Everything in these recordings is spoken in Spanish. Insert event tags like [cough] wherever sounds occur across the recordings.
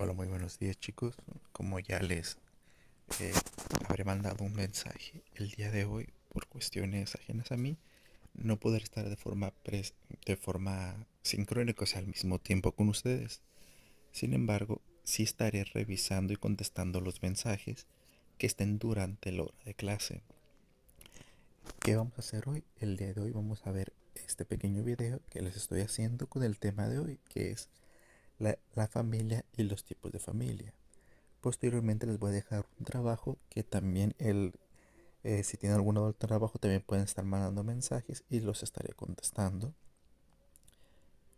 Hola, muy buenos días chicos. Como ya les eh, habré mandado un mensaje el día de hoy por cuestiones ajenas a mí, no poder estar de forma, de forma sincrónica, o sea, al mismo tiempo con ustedes. Sin embargo, sí estaré revisando y contestando los mensajes que estén durante la hora de clase. ¿Qué vamos a hacer hoy? El día de hoy vamos a ver este pequeño video que les estoy haciendo con el tema de hoy, que es la familia y los tipos de familia. Posteriormente les voy a dejar un trabajo que también el, eh, si tiene algún otro trabajo también pueden estar mandando mensajes y los estaré contestando.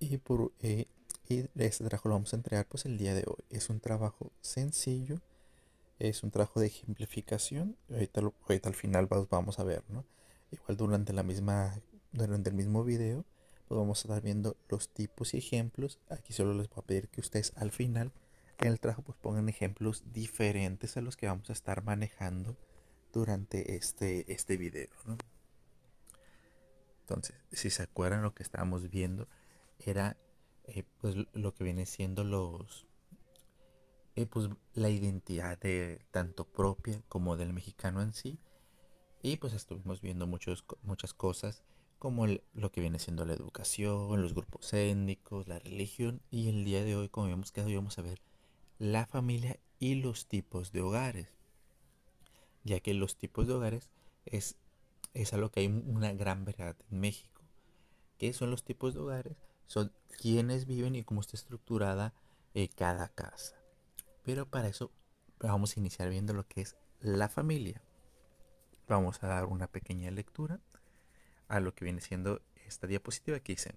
Y, por, eh, y este trabajo lo vamos a entregar pues el día de hoy. Es un trabajo sencillo, es un trabajo de ejemplificación. Ahorita, al final vamos a ver, ¿no? Igual durante la misma, durante el mismo video pues vamos a estar viendo los tipos y ejemplos. Aquí solo les voy a pedir que ustedes al final en el trabajo pues pongan ejemplos diferentes a los que vamos a estar manejando durante este, este video. Entonces, si se acuerdan lo que estábamos viendo, era eh, pues lo que viene siendo los eh, pues la identidad de tanto propia como del mexicano en sí. Y pues estuvimos viendo muchos, muchas cosas como lo que viene siendo la educación, los grupos étnicos, la religión y el día de hoy, como hemos quedado, vamos a ver la familia y los tipos de hogares, ya que los tipos de hogares es, es algo que hay una gran verdad en México. ¿Qué son los tipos de hogares? Son quienes viven y cómo está estructurada eh, cada casa. Pero para eso vamos a iniciar viendo lo que es la familia. Vamos a dar una pequeña lectura a lo que viene siendo esta diapositiva que dice,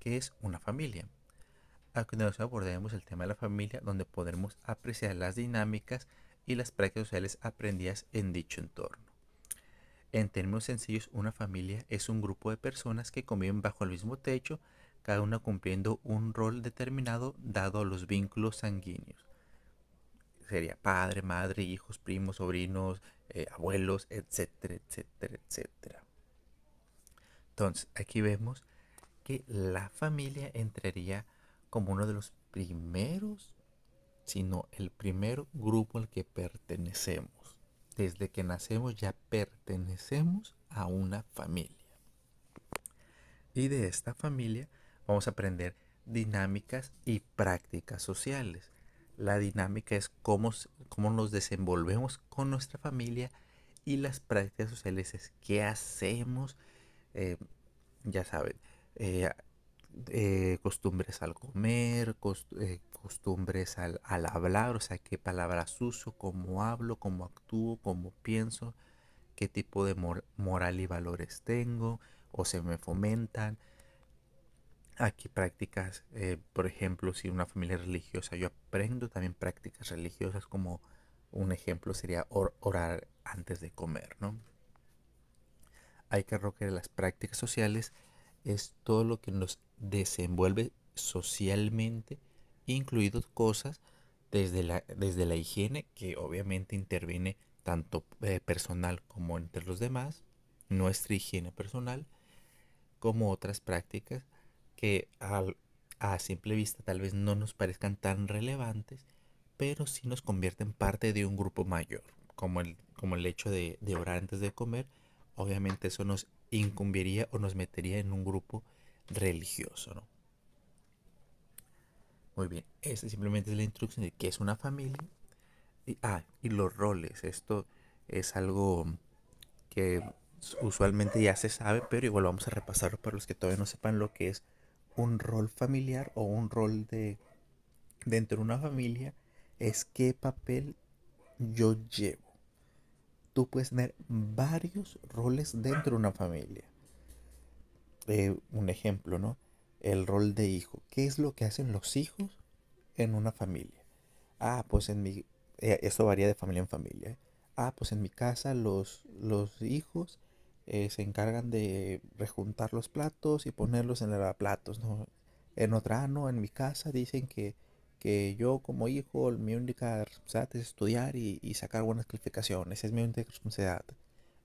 que es una familia. A nos abordaremos el tema de la familia donde podremos apreciar las dinámicas y las prácticas sociales aprendidas en dicho entorno. En términos sencillos, una familia es un grupo de personas que conviven bajo el mismo techo, cada una cumpliendo un rol determinado dado los vínculos sanguíneos. Sería padre, madre, hijos, primos, sobrinos, eh, abuelos, etcétera, etcétera, etcétera. Entonces, aquí vemos que la familia entraría como uno de los primeros, sino el primer grupo al que pertenecemos. Desde que nacemos ya pertenecemos a una familia. Y de esta familia vamos a aprender dinámicas y prácticas sociales. La dinámica es cómo, cómo nos desenvolvemos con nuestra familia y las prácticas sociales es qué hacemos, eh, ya saben, eh, eh, costumbres al comer, costumbres al, hablar, o sea, qué palabras uso, cómo hablo, cómo actúo, cómo pienso, qué tipo de moral y valores tengo o se me fomentan. Aquí prácticas, por ejemplo, si una familia religiosa, yo aprendo también prácticas religiosas como un ejemplo sería orar antes de comer, ¿no? hay que arrojar las prácticas sociales es todo lo que nos desenvuelve socialmente, incluidos cosas desde la, desde la higiene, que obviamente interviene tanto eh, personal como entre los demás, nuestra higiene personal, como otras prácticas que a simple vista tal vez no nos parezcan tan relevantes, pero sí nos convierten parte de un grupo mayor, como el, como el hecho de orar antes de comer, obviamente eso nos incumbiría o nos metería en un grupo religioso, ¿no? Muy bien, esta simplemente es la instrucción de qué es una familia. Y, ah, y los roles. Esto es algo que usualmente ya se sabe, pero igual vamos a repasarlo para los que todavía no sepan lo que es un rol familiar o un rol de dentro de una familia. Es qué papel yo llevo tú puedes tener varios roles dentro de una familia. Eh, un ejemplo, ¿no? El rol de hijo. ¿Qué es lo que hacen los hijos en una familia? Ah, pues en mi... eso eh, esto varía de familia en familia. ¿eh? Ah, pues en mi casa los, hijos se encargan de rejuntar los platos y ponerlos en el platos, ¿no? En otra, ah, no, en mi casa dicen que que yo como hijo, mi única responsabilidad es estudiar y, sacar buenas calificaciones, es mi única responsabilidad.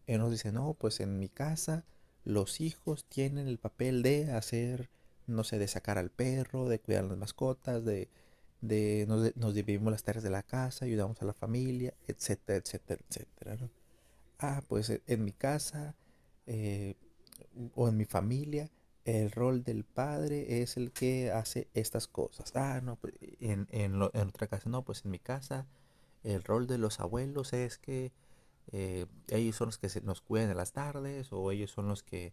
Él nos dice, no, pues en mi casa los hijos tienen el papel de hacer, no sé, de sacar al perro, de cuidar las mascotas, de, nos, dividimos las tareas de la casa, ayudamos a la familia, etcétera, etcétera, etcétera. Ah, pues eh, en mi casa eh, o en mi familia el rol del padre es el que hace estas cosas. Ah, no, pues, en, en, en otra casa, no, pues en mi casa el rol de los abuelos es que eh, ellos son los que nos cuidan en las tardes o ellos son los que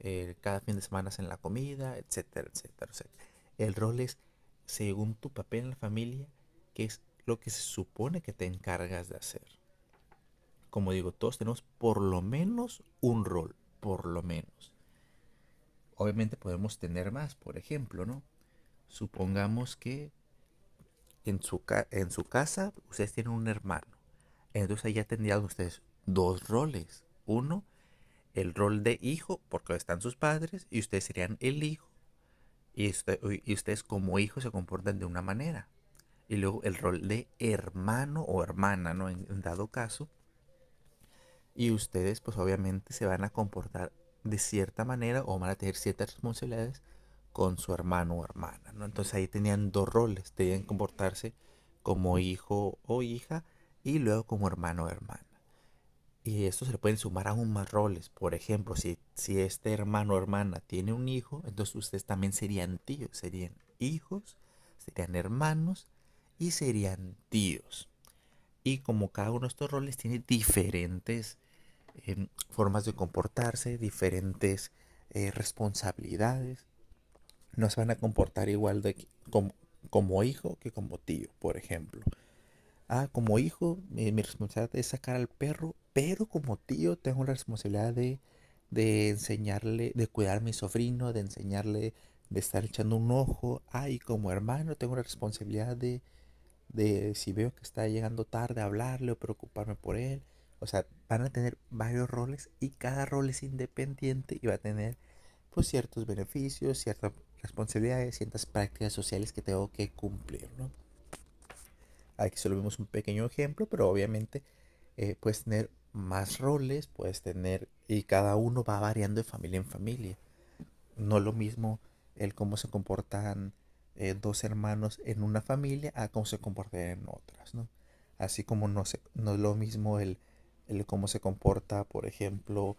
eh, cada fin de semana hacen la comida, etcétera, etcétera, etcétera. El rol es, según tu papel en la familia, que es lo que se supone que te encargas de hacer. Como digo, todos tenemos por lo menos un rol, por lo menos. Obviamente podemos tener más, por ejemplo, ¿no? Supongamos que en su, en su casa ustedes tienen un hermano. Entonces ya tendrían ustedes dos roles. Uno, el rol de hijo, porque están sus padres, y ustedes serían el hijo. Y, ustedes como hijos se comportan de una manera. Y luego el rol de hermano o hermana, ¿no? en dado caso. Y ustedes pues obviamente se van a comportar de cierta manera, o van a tener ciertas responsabilidades con su hermano o hermana, Entonces ahí tenían dos roles, tenían que comportarse como hijo o hija y luego como hermano o hermana. Y esto se le pueden sumar aún más roles. Por ejemplo, si, si este hermano o hermana tiene un hijo, entonces ustedes también serían tíos, serían hijos, serían hermanos y serían tíos. Y como cada uno de estos roles tiene diferentes Em, formas de comportarse, diferentes eh, responsabilidades. No se van a comportar igual de, como, hijo que como tío, por ejemplo. Ah, como hijo, mi, responsabilidad es sacar al perro, pero como tío tengo la responsabilidad de, enseñarle, de cuidar a mi sobrino, de enseñarle, de estar echando un ojo. Ah, y como hermano tengo la responsabilidad de, de si veo que está llegando tarde, hablarle o preocuparme por él. O sea, van a tener varios roles y cada rol es independiente y va a tener pues ciertos beneficios, ciertas responsabilidades, ciertas prácticas sociales que tengo que cumplir, Aquí solo vemos un pequeño ejemplo, pero obviamente eh, puedes tener más roles, puedes tener, y cada uno va variando de familia en familia. No lo mismo el cómo se comportan eh, dos hermanos en una familia a cómo se comportan en otras, Así como no, no es lo mismo el el cómo se comporta, por ejemplo,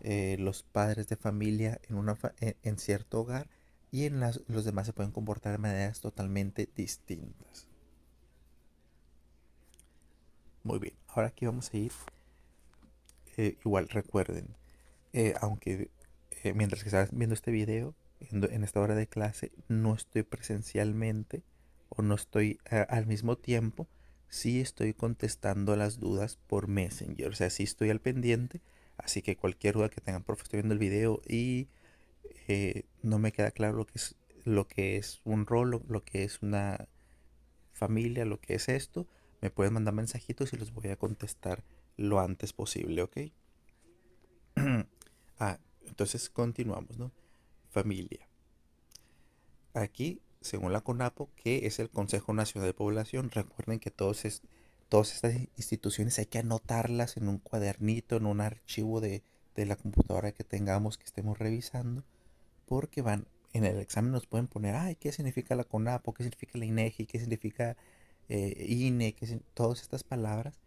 eh, los padres de familia en, una e, en, cierto hogar y en las, los demás se pueden comportar de maneras totalmente distintas. Muy bien, ahora aquí vamos a ir. Eh, igual recuerden, eh, aunque mientras que estás viendo este video, en, esta hora de clase, no estoy presencialmente o no estoy al mismo tiempo sí estoy contestando las dudas por Messenger. O sea, sí estoy al pendiente. Así que cualquier duda que tengan, profe, estoy viendo el video y eh, no me queda claro lo que es, lo que es un rol, lo, lo que es una familia, lo que es esto. Me pueden mandar mensajitos y los voy a contestar lo antes posible, ¿ok? [clears throat] ah, entonces continuamos, ¿no? Familia. Aquí según la CONAPO, que es el Consejo Nacional de Población. Recuerden que todos todas estas instituciones hay que anotarlas en un cuadernito, en un archivo de, la computadora que tengamos, que estemos revisando, porque van en el examen nos pueden poner, ay, ¿qué significa la CONAPO? ¿Qué significa la INEGI? E ¿Qué significa eh, INE? ¿Qué, todas estas palabras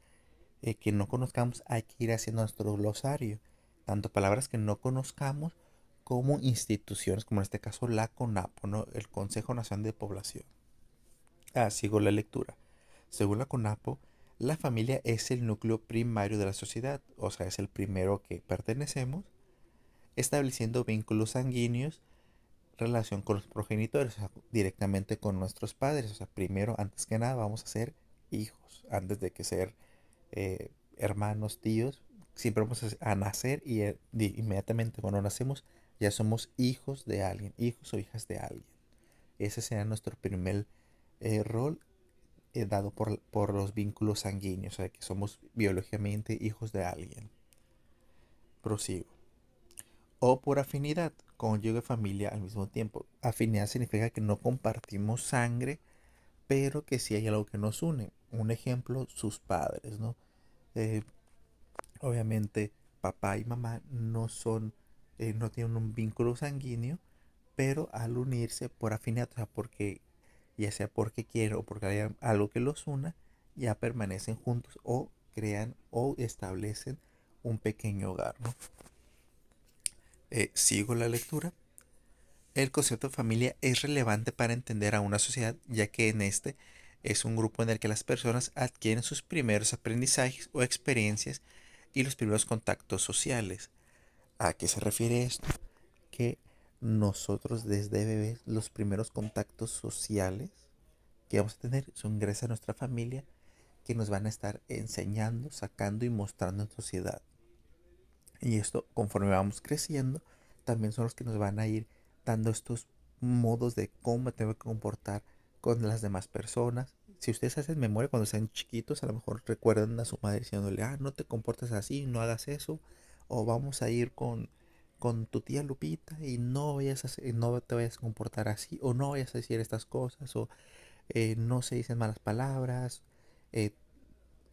eh, que no conozcamos, hay que ir haciendo nuestro glosario. Tanto palabras que no conozcamos como instituciones, como en este caso la CONAPO, el Consejo Nacional de Población. Ah, sigo la lectura. Según la CONAPO, la familia es el núcleo primario de la sociedad, o sea, es el primero que pertenecemos, estableciendo vínculos sanguíneos, relación con los progenitores, directamente con nuestros padres. O sea, primero, antes que nada, vamos a ser hijos, antes de que ser eh, hermanos, tíos, siempre vamos a nacer y eh, inmediatamente cuando nacemos ya somos hijos de alguien, hijos o hijas de alguien. Ese será nuestro primer eh, rol eh, dado por, los vínculos sanguíneos, o sea, que somos biológicamente hijos de alguien. Prosigo. O por afinidad, cónyuge familia al mismo tiempo. Afinidad significa que no compartimos sangre, pero que sí hay algo que nos une. Un ejemplo, sus padres, ¿no? Eh, obviamente, papá y mamá no son eh, no tienen un vínculo sanguíneo, pero al unirse por afinidad, o sea, porque, ya sea porque quieren o porque hay algo que los una, ya permanecen juntos o crean o establecen un pequeño hogar. Eh, sigo la lectura. El concepto de familia es relevante para entender a una sociedad, ya que en este es un grupo en el que las personas adquieren sus primeros aprendizajes o experiencias y los primeros contactos sociales. ¿A qué se refiere esto? Que nosotros desde bebés los primeros contactos sociales que vamos a tener son gracias a nuestra familia que nos van a estar enseñando, sacando y mostrando en sociedad. Y esto conforme vamos creciendo, también son los que nos van a ir dando estos modos de cómo tengo que comportar con las demás personas. Si ustedes hacen memoria cuando sean chiquitos, a lo mejor recuerdan a su madre diciéndole, ah, no te comportes así, no hagas eso, o vamos a ir con, con tu tía Lupita y no, vayas no te vayas a comportar así, o no vayas a decir estas cosas, o eh, no se dicen malas palabras. Eh,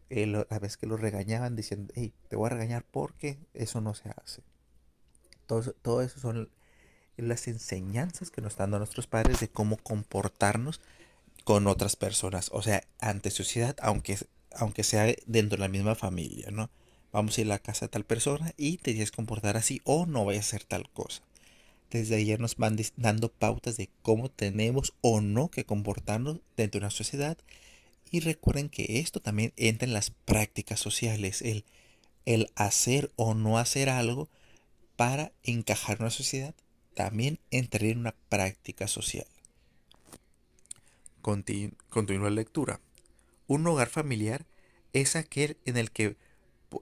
eh, la vez que lo regañaban diciendo, te voy a regañar porque eso no se hace. Todo, todo eso son las enseñanzas que nos están dando nuestros padres de cómo comportarnos con otras personas, o sea, ante sociedad, aunque, aunque sea dentro de la misma familia, ¿no? vamos a ir a la casa de tal persona y te tienes que comportar así o no vayas a hacer tal cosa. Desde ayer nos van dando pautas de cómo tenemos o no que comportarnos dentro de una sociedad. Y recuerden que esto también entra en las prácticas sociales, el, el hacer o no hacer algo para encajar en una sociedad, también entra en una práctica social. continúa la lectura. Un hogar familiar es aquel en el que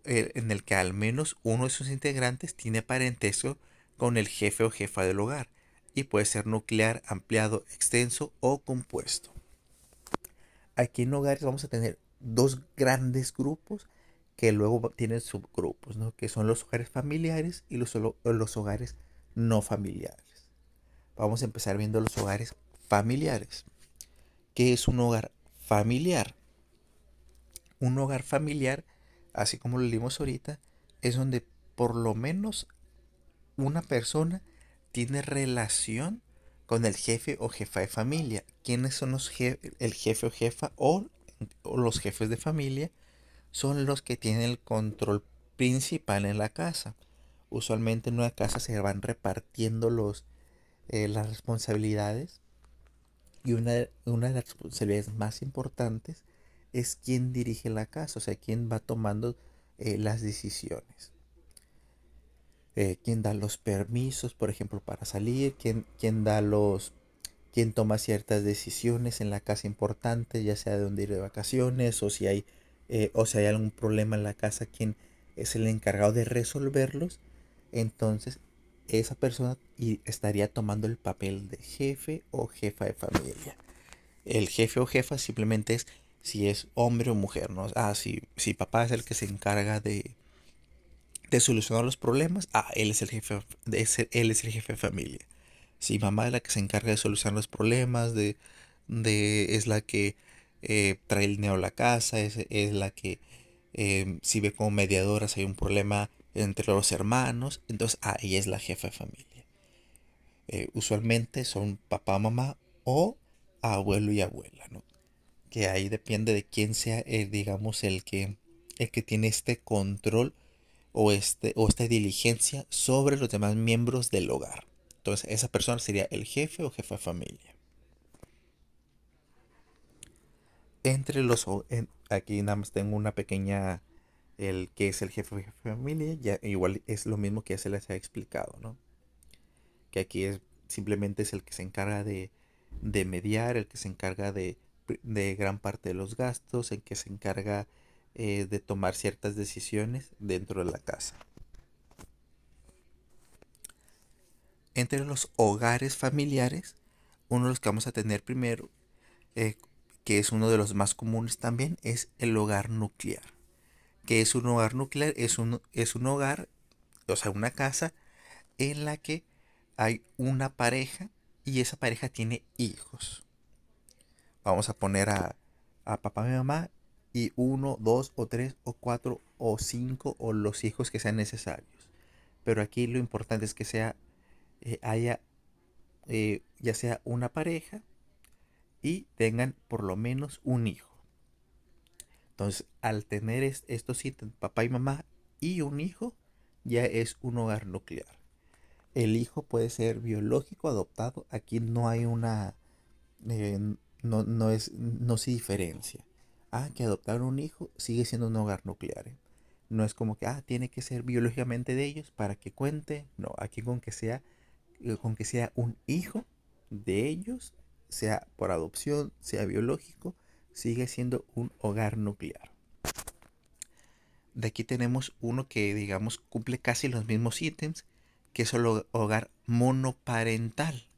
eh, en el que al menos uno de sus integrantes tiene parentesco con el jefe o jefa del hogar y puede ser nuclear, ampliado, extenso o compuesto. Aquí en hogares vamos a tener dos grandes grupos que luego tienen subgrupos, que son los hogares familiares y los, eh, los hogares no familiares. Vamos a empezar viendo los hogares familiares. ¿Qué es un hogar familiar? Un hogar familiar así como lo leímos ahorita, es donde por lo menos una persona tiene relación con el jefe o jefa de familia. ¿Quiénes son los el jefe o jefa o, los jefes de familia? Son los que tienen el control principal en la casa. Usualmente en una casa se van repartiendo los, eh, las responsabilidades. Y una, una de las responsabilidades más importantes es quien dirige la casa, o sea, quien va tomando eh, las decisiones. Eh, quien da los permisos, por ejemplo, para salir, quien, da los quien toma ciertas decisiones en la casa importante ya sea de dónde ir de vacaciones o si hay, eh, o si hay algún problema en la casa, quien es el encargado de resolverlos, entonces esa persona estaría tomando el papel de jefe o jefa de familia. El jefe o jefa simplemente es si es hombre o mujer, ¿no? Ah, si, papá es el que se encarga de, solucionar los problemas, ah, él es el jefe, él es el jefe de familia. Si mamá es la que se encarga de solucionar los problemas, de, de es la que eh, trae el dinero a la casa, es, la que eh, si sirve como mediadora si hay un problema entre los hermanos, entonces, ah, ella es la jefa de familia. Eh, usualmente son papá, mamá o abuelo y abuela, ¿no? que ahí depende de quién sea, eh, digamos, el que, el que tiene este control o, este, o esta diligencia sobre los demás miembros del hogar. Entonces, esa persona sería el jefe o jefa de familia. Entre los... aquí nada más tengo una pequeña... El que es el jefe de familia, ya, igual es lo mismo que ya se les ha explicado, ¿no? Que aquí es simplemente es el que se encarga de, de mediar, el que se encarga de, de gran parte de los gastos, en que se encarga eh, de tomar ciertas decisiones dentro de la casa. Entre los hogares familiares, uno de los que vamos a tener primero, eh, que es uno de los más comunes también, es el hogar nuclear. Que es un hogar nuclear, es un, es un hogar, o sea, una casa en la que hay una pareja y esa pareja tiene hijos. Vamos a poner a, papá y mamá y uno, dos o tres o cuatro o cinco o los hijos que sean necesarios. Pero aquí lo importante es que sea, eh, haya eh, ya sea una pareja y tengan por lo menos un hijo. Entonces, al tener estos papá y mamá y un hijo, ya es un hogar nuclear. El hijo puede ser biológico, adoptado. Aquí no hay una... Eh, no, no, es, no se diferencia. Ah, que adoptar un hijo sigue siendo un hogar nuclear. ¿eh? No es como que, ah, tiene que ser biológicamente de ellos para que cuente. No, aquí con que sea, eh, con que sea un hijo de ellos, sea por adopción, sea biológico, sigue siendo un hogar nuclear. De aquí tenemos uno que, digamos, cumple casi los mismos ítems, que es el hogar monoparental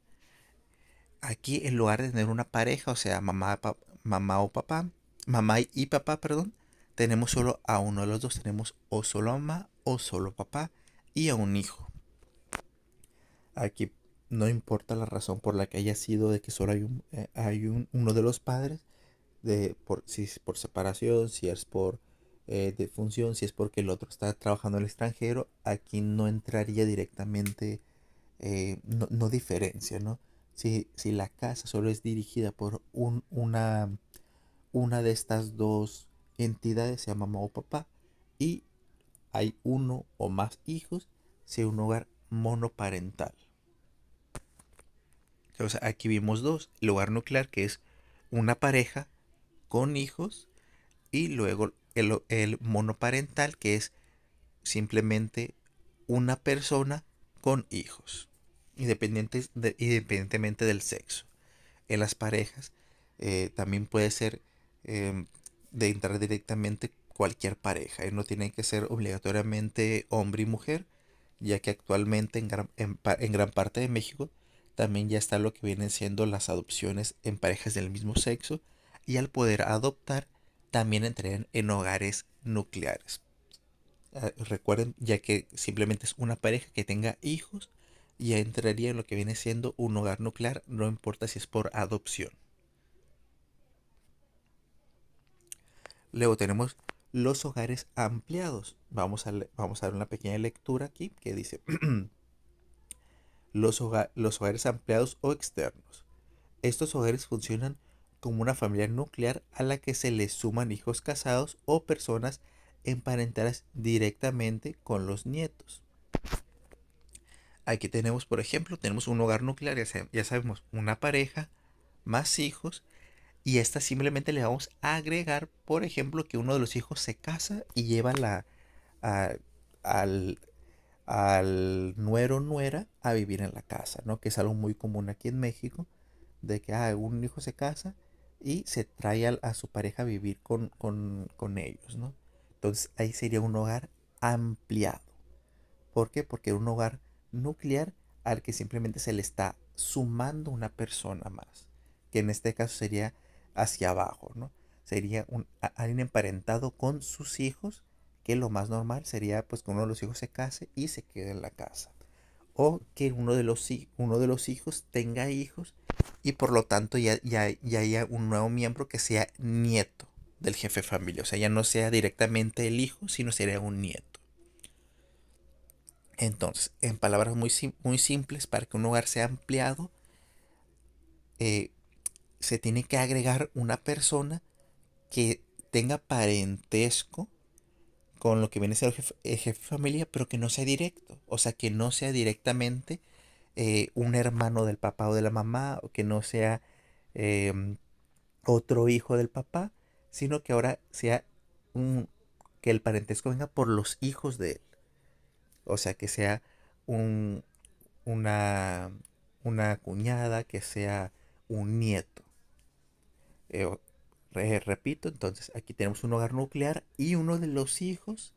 aquí en lugar de tener una pareja, o sea, mamá, mamá o papá, mamá y papá, perdón, tenemos solo a uno de los dos, tenemos o solo mamá o solo papá y a un hijo. Aquí no importa la razón por la que haya sido de que solo hay, un, eh, hay un, uno de los padres, de, por, si es por separación, si es por eh, defunción, si es porque el otro está trabajando en el extranjero, aquí no entraría directamente, eh, no, no diferencia, ¿no? si, la casa solo es dirigida por una, de estas dos entidades, sea mamá o papá, y hay uno o más hijos, sea un hogar monoparental. aquí vimos dos, el hogar nuclear que es una pareja con hijos y luego el monoparental que es simplemente una persona con hijos independientes independientemente del sexo. En las parejas eh, también puede ser em, de entrar directamente cualquier pareja. No tiene que ser obligatoriamente hombre y mujer, ya que actualmente en gran, parte de México también ya está lo que vienen siendo las adopciones en parejas del mismo sexo y al poder adoptar también entrarían en hogares nucleares. Ah, recuerden, ya que simplemente es una pareja que tenga hijos y entraría en lo que viene siendo un hogar nuclear, no importa si es por adopción. Luego tenemos los hogares ampliados. Vamos a, vamos a dar una pequeña lectura aquí que dice [clears throat] los, los hogares ampliados o externos. Estos hogares funcionan como una familia nuclear a la que se le suman hijos casados o personas emparentadas directamente con los nietos. Aquí tenemos, por ejemplo, tenemos un hogar nuclear, ya, sabemos, una pareja, más hijos, y esta simplemente le vamos a agregar, por ejemplo, que uno de los hijos se casa y lleva la, al, al nuero nuera a vivir en la casa, ¿no? Que es algo muy común aquí en México, de que ah, un hijo se casa y se trae a, su pareja a vivir con, con, ellos, ¿no? Entonces ahí sería un hogar ampliado. ¿Por qué? Porque un hogar nuclear al que simplemente se le está sumando una persona más, que en este caso sería hacia abajo, ¿no? Sería un, alguien emparentado con sus hijos, que lo más normal sería pues que uno de los hijos se case y se quede en la casa. O que uno de los, uno de los hijos tenga hijos y por lo tanto ya, ya, ya haya un nuevo miembro que sea nieto del jefe de familia. O sea, ya no sea directamente el hijo, sino sería un nieto. Entonces, en palabras muy, simples, para que un hogar sea ampliado, eh, se tiene que agregar una persona que tenga parentesco con lo que viene a ser el jefe, de familia, pero que no sea directo. O sea, que no sea directamente eh, un hermano del papá o de la mamá, o que no sea em, otro hijo del papá, sino que ahora sea un, que el parentesco venga por los hijos de él. O sea, que sea un, una, una cuñada, que sea un nieto. Eh, repito, entonces aquí tenemos un hogar nuclear y uno de los hijos,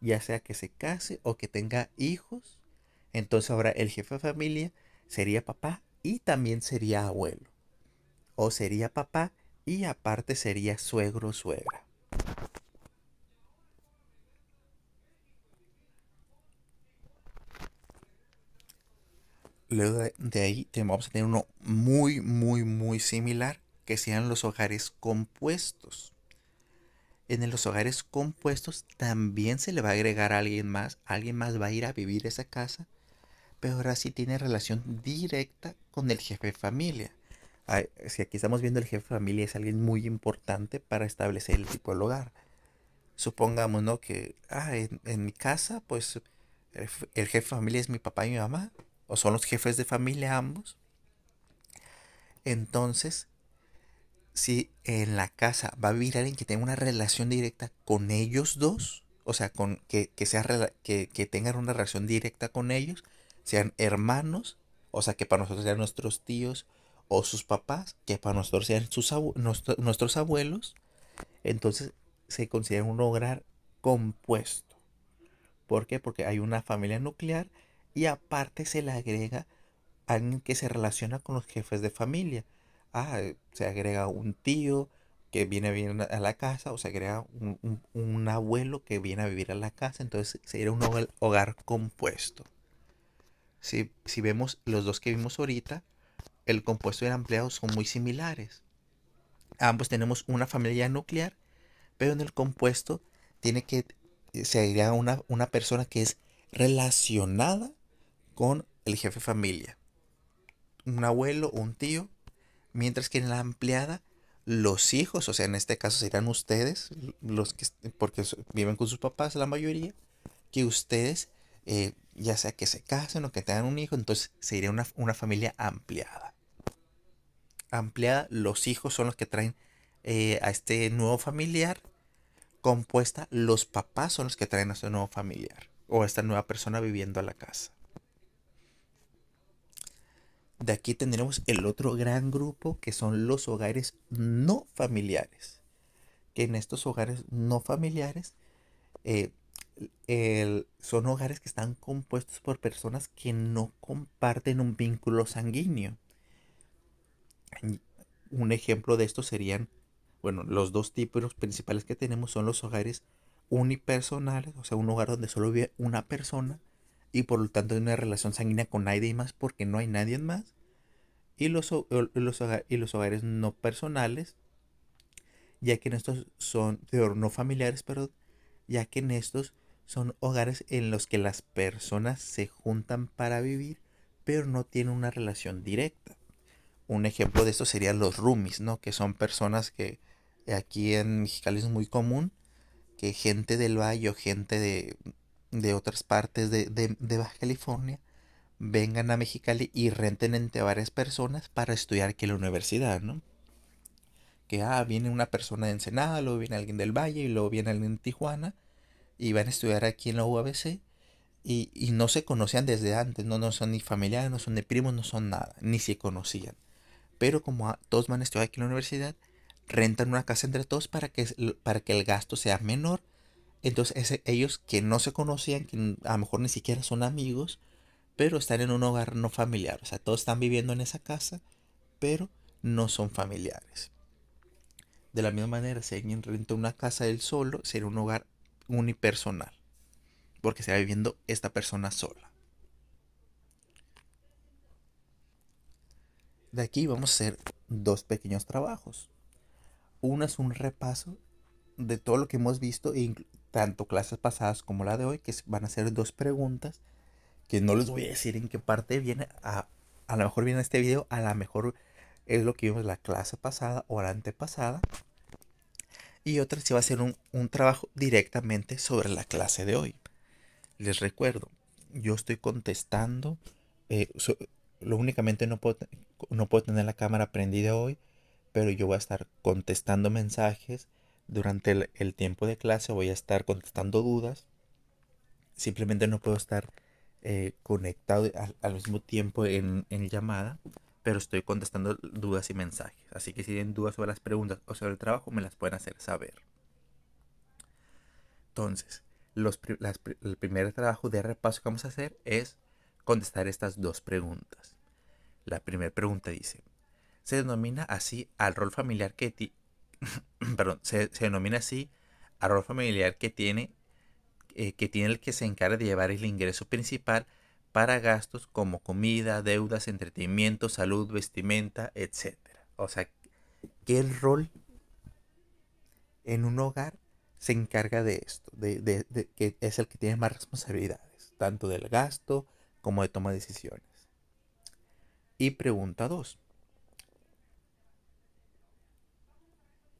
ya sea que se case o que tenga hijos, entonces ahora el jefe de familia sería papá y también sería abuelo. O sería papá y aparte sería suegro o suegra. Luego de ahí vamos a tener uno muy, muy, muy similar, que sean los hogares compuestos. En los hogares compuestos también se le va a agregar a alguien más, alguien más va a ir a vivir esa casa, pero ahora sí tiene relación directa con el jefe de familia. si aquí estamos viendo el jefe de familia es alguien muy importante para establecer el tipo de hogar. Supongamos, ¿no? Que ah, en, mi casa, pues el jefe de familia es mi papá y mi mamá, o son los jefes de familia ambos. Entonces, si en la casa va a vivir alguien que tenga una relación directa con ellos dos, o sea, con, que, sea, que, tengan una relación directa con ellos, sean hermanos, o sea, que para nosotros sean nuestros tíos o sus papás, que para nosotros sean sus nuestros abuelos, entonces se considera un hogar compuesto. ¿Por qué? Porque hay una familia nuclear y aparte se le agrega alguien que se relaciona con los jefes de familia. Ah, eh, se agrega un tío que viene a vivir a la casa o se agrega un, abuelo que viene a vivir a la casa. Entonces sería un hogar, compuesto. Si, vemos los dos que vimos ahorita, el compuesto y el empleado son muy similares. Ambos tenemos una familia nuclear, pero en el compuesto tiene que eh, se agrega una, una persona que es relacionada con el jefe de familia, un abuelo un tío, mientras que en la ampliada los hijos, o sea, en este caso serán ustedes, los que, porque viven con sus papás la mayoría, que ustedes, eh, ya sea que se casen o que tengan un hijo, entonces sería una, familia ampliada. Ampliada, los hijos son los que traen eh, a este nuevo familiar compuesta, los papás son los que traen a este nuevo familiar o a esta nueva persona viviendo a la casa. De aquí tendremos el otro gran grupo que son los hogares no familiares. Que en estos hogares no familiares eh, son hogares que están compuestos por personas que no comparten un vínculo sanguíneo. Un ejemplo de esto serían, bueno, los dos tipos principales que tenemos son los hogares unipersonales, o sea, un hogar donde solo vive una persona y por lo tanto hay una relación sanguínea con nadie más porque no hay nadie más. Y los, los, y los hogares no personales, ya que en estos son, no familiares, pero ya que en estos son hogares en los que las personas se juntan para vivir, pero no tienen una relación directa. Un ejemplo de esto serían los roomies, ¿no? Que son personas que aquí en Mexicali es muy común, que gente del valle o gente de, de otras partes de, Baja California vengan a Mexicali y renten entre varias personas para estudiar aquí en la universidad, ¿no? Que ah, viene una persona de Ensenada, luego viene alguien del Valle y luego viene alguien de Tijuana y van a estudiar aquí en la UABC y, no se conocían desde antes, ¿no? no son ni familiares, no son ni primos, no son nada, ni se conocían. Pero como todos van a estudiar aquí en la universidad, rentan una casa entre todos para que, para que el gasto sea menor entonces ellos que no se conocían, que a lo mejor ni siquiera son amigos, pero están en un hogar no familiar. O sea, todos están viviendo en esa casa, pero no son familiares. De la misma manera, si alguien renta una casa él solo, sería un hogar unipersonal, porque va viviendo esta persona sola. De aquí vamos a hacer dos pequeños trabajos. Uno es un repaso de todo lo que hemos visto e tanto clases pasadas como la de hoy, que van a ser dos preguntas, que no les voy a decir en qué parte viene, a, a lo mejor viene este video, a lo mejor es lo que vimos la clase pasada o la antepasada, y otra se va a hacer un, trabajo directamente sobre la clase de hoy. Les recuerdo, yo estoy contestando, eh, lo únicamente no puedo, no puedo tener la cámara prendida hoy, pero yo voy a estar contestando mensajes, durante el, tiempo de clase voy a estar contestando dudas. Simplemente no puedo estar eh, conectado al, mismo tiempo en, en, llamada, pero estoy contestando dudas y mensajes. Así que si tienen dudas sobre las preguntas o sobre el trabajo, me las pueden hacer saber. Entonces, el primer trabajo de repaso que vamos a hacer es contestar estas dos preguntas. La primera pregunta dice, se denomina así al rol familiar que, [clears throat] perdón, se, denomina así a rol familiar que tiene, eh, que tiene el que se encarga de llevar el ingreso principal para gastos como comida, deudas, entretenimiento, salud, vestimenta, etc. O sea, ¿qué rol en un hogar se encarga de esto, que es el que tiene más responsabilidades, tanto del gasto como de toma de decisiones. Y pregunta 2.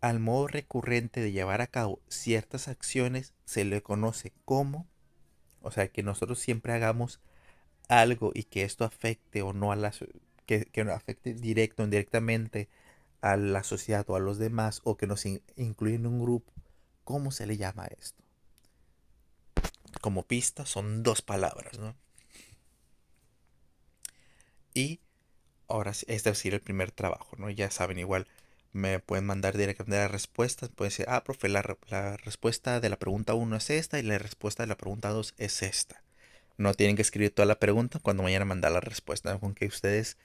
Al modo recurrente de llevar a cabo ciertas acciones se le conoce como, o sea, que nosotros siempre hagamos algo y que esto afecte o no a las... que, que afecte directo o indirectamente a la sociedad o a los demás o que nos incluyan en un grupo, ¿cómo se le llama esto? Como pista son dos palabras, ¿no? Y ahora este va el primer trabajo, ¿no? Ya saben, igual me pueden mandar directamente las respuestas. Pueden decir, ah, profe, la, respuesta de la pregunta 1 es esta y la respuesta de la pregunta 2 es esta. No tienen que escribir toda la pregunta cuando vayan a mandar la respuesta. Con que ustedes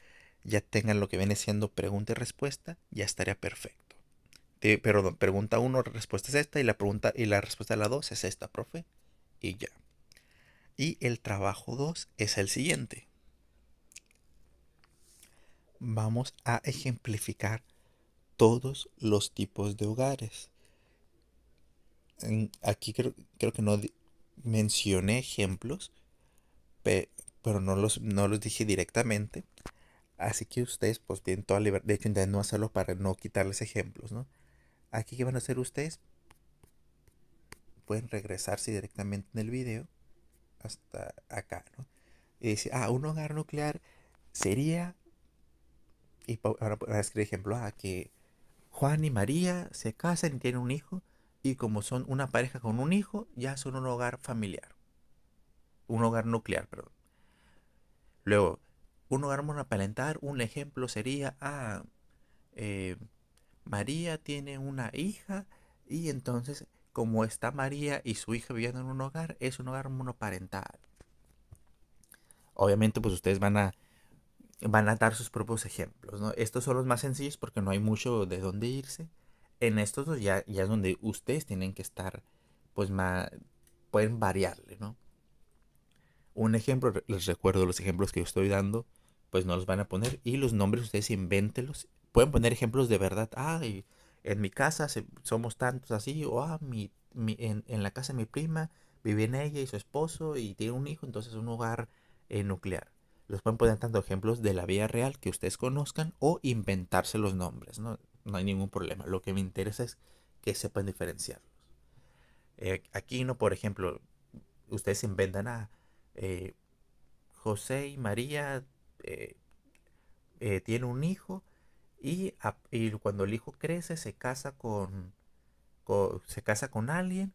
ya tengan lo que viene siendo pregunta y respuesta, ya estaría perfecto. Pero perdón, pregunta 1, respuesta es esta y la, pregunta, y la respuesta de la 2 es esta, profe. Y ya. Y el trabajo 2 es el siguiente. Vamos a ejemplificar todos los tipos de hogares. aquí creo, que no mencioné ejemplos, pero no los, no los dije directamente. Así que ustedes pues tienen toda libertad. De hecho, no hacerlo para no quitarles ejemplos, ¿no? Aquí, ¿qué van a hacer ustedes? Pueden regresarse directamente en el video hasta acá, ¿no? Y dice, ah, un hogar nuclear sería... Y ahora a escribir ejemplo, ah, que Juan y María se casan y tienen un hijo, y como son una pareja con un hijo, ya son un hogar familiar. Un hogar nuclear, perdón. Luego, un hogar monoparental, un ejemplo sería, ah, eh, María tiene una hija y entonces como está María y su hija viviendo en un hogar, es un hogar monoparental. Obviamente pues ustedes van a van a dar sus propios ejemplos. ¿no? Estos son los más sencillos porque no hay mucho de dónde irse. En estos dos ya, ya es donde ustedes tienen que estar, pues más, pueden variarle, ¿no? Un ejemplo, les recuerdo los ejemplos que yo estoy dando, pues no los van a poner. Y los nombres ustedes invéntelos. Pueden poner ejemplos de verdad. Ah, en mi casa se, somos tantos así. O ah, mi, en, la casa de mi prima en ella y su esposo y tiene un hijo. Entonces es un hogar eh, nuclear los pueden poner tanto ejemplos de la vida real que ustedes conozcan o inventarse los nombres, ¿no? hay ningún problema. Lo que me interesa es que sepan diferenciarlos. Eh, aquí, ¿no? Por ejemplo, ustedes inventan a eh, José y María eh, tiene tienen un hijo y, cuando el hijo crece se casa con, se casa con alguien,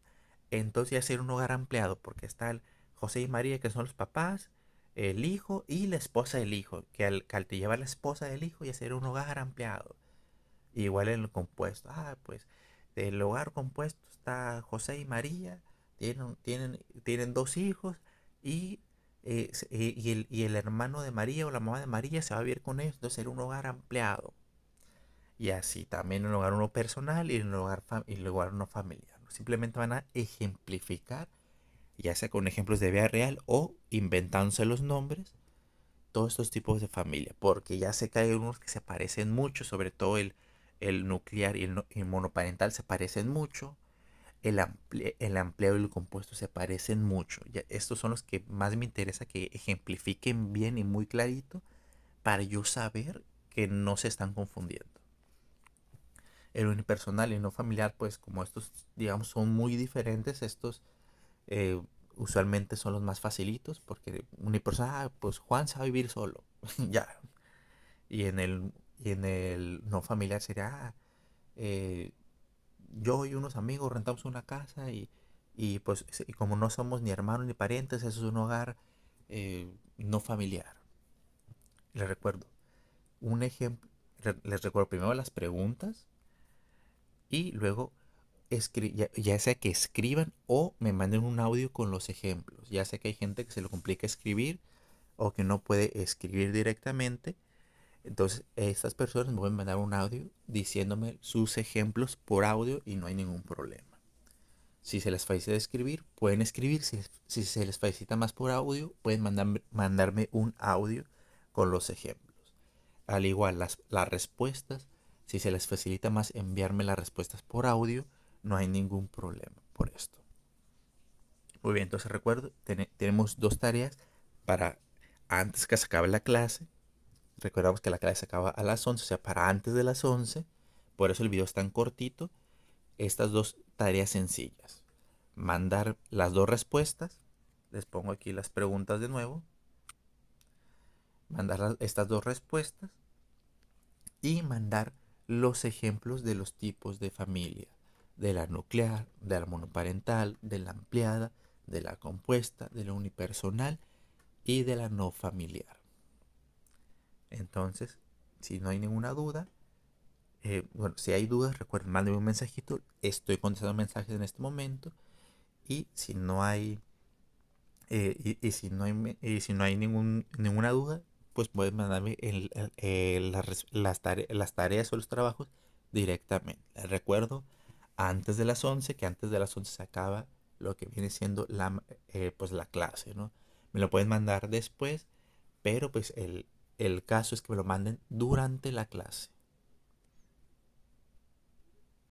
entonces ya sería un hogar ampliado porque está el José y María que son los papás el hijo y la esposa del hijo, que al, que al la esposa del hijo y hacer un hogar ampliado. Igual en el compuesto, ah, pues del hogar compuesto está José y María, tienen, tienen, tienen dos hijos y, eh, eh, y, el, hermano de María o la mamá de María se va a vivir con ellos, entonces un hogar ampliado. Y así también un hogar uno personal y un hogar, y hogar uno familiar. Simplemente van a ejemplificar ya sea con ejemplos de vida real o inventándose los nombres, todos estos tipos de familia, porque ya sé que hay unos que se parecen mucho, sobre todo el, el nuclear y el, monoparental se parecen mucho, el, el ampliado y el compuesto se parecen mucho. estos son los que más me interesa que ejemplifiquen bien y muy clarito para yo saber que no se están confundiendo. El unipersonal y no familiar, pues como estos, digamos, son muy diferentes, estos eh, usualmente son los más facilitos porque una persona, ah, pues Juan sabe vivir solo, [laughs] ya. Y en el, en el no familiar sería, ah, eh, yo y unos amigos rentamos una casa y, pues y como no somos ni hermanos ni parientes, eso es un hogar eh, no familiar. Les recuerdo, un ejemplo, les recuerdo primero las preguntas y luego ya, ya, sea que escriban o me manden un audio con los ejemplos. Ya sé que hay gente que se lo complica escribir o que no puede escribir directamente. Entonces, estas personas me pueden mandar un audio diciéndome sus ejemplos por audio y no hay ningún problema. Si se les facilita escribir, pueden escribir. Si, se les facilita más por audio, pueden mandarme un audio con los ejemplos. Al igual, las, las respuestas. Si se les facilita más enviarme las respuestas por audio, no hay ningún problema por esto. Muy bien, entonces recuerdo, tenemos dos tareas para antes que se acabe la clase. Recordamos que la clase se acaba a las 11, o sea, para antes de las 11. Por eso el video es tan cortito. Estas dos tareas sencillas. Mandar las dos respuestas. Les pongo aquí las preguntas de nuevo. Mandar estas dos respuestas. Y mandar los ejemplos de los tipos de familia de la nuclear, de la monoparental, de la ampliada, de la compuesta, de la unipersonal y de la no familiar. Entonces, si no hay ninguna duda, eh, bueno, si hay dudas, recuerden, mándenme un mensajito. Estoy contestando mensajes en este momento. Y si no hay, eh, y, si no hay, si no hay ningún, ninguna duda, pues pueden mandarme las, las tareas o los trabajos directamente. Les recuerdo, antes de las 11, que antes de las 11 se acaba lo que viene siendo la, eh, pues la clase, ¿no? Me lo pueden mandar después, pero pues el, el caso es que me lo manden durante la clase.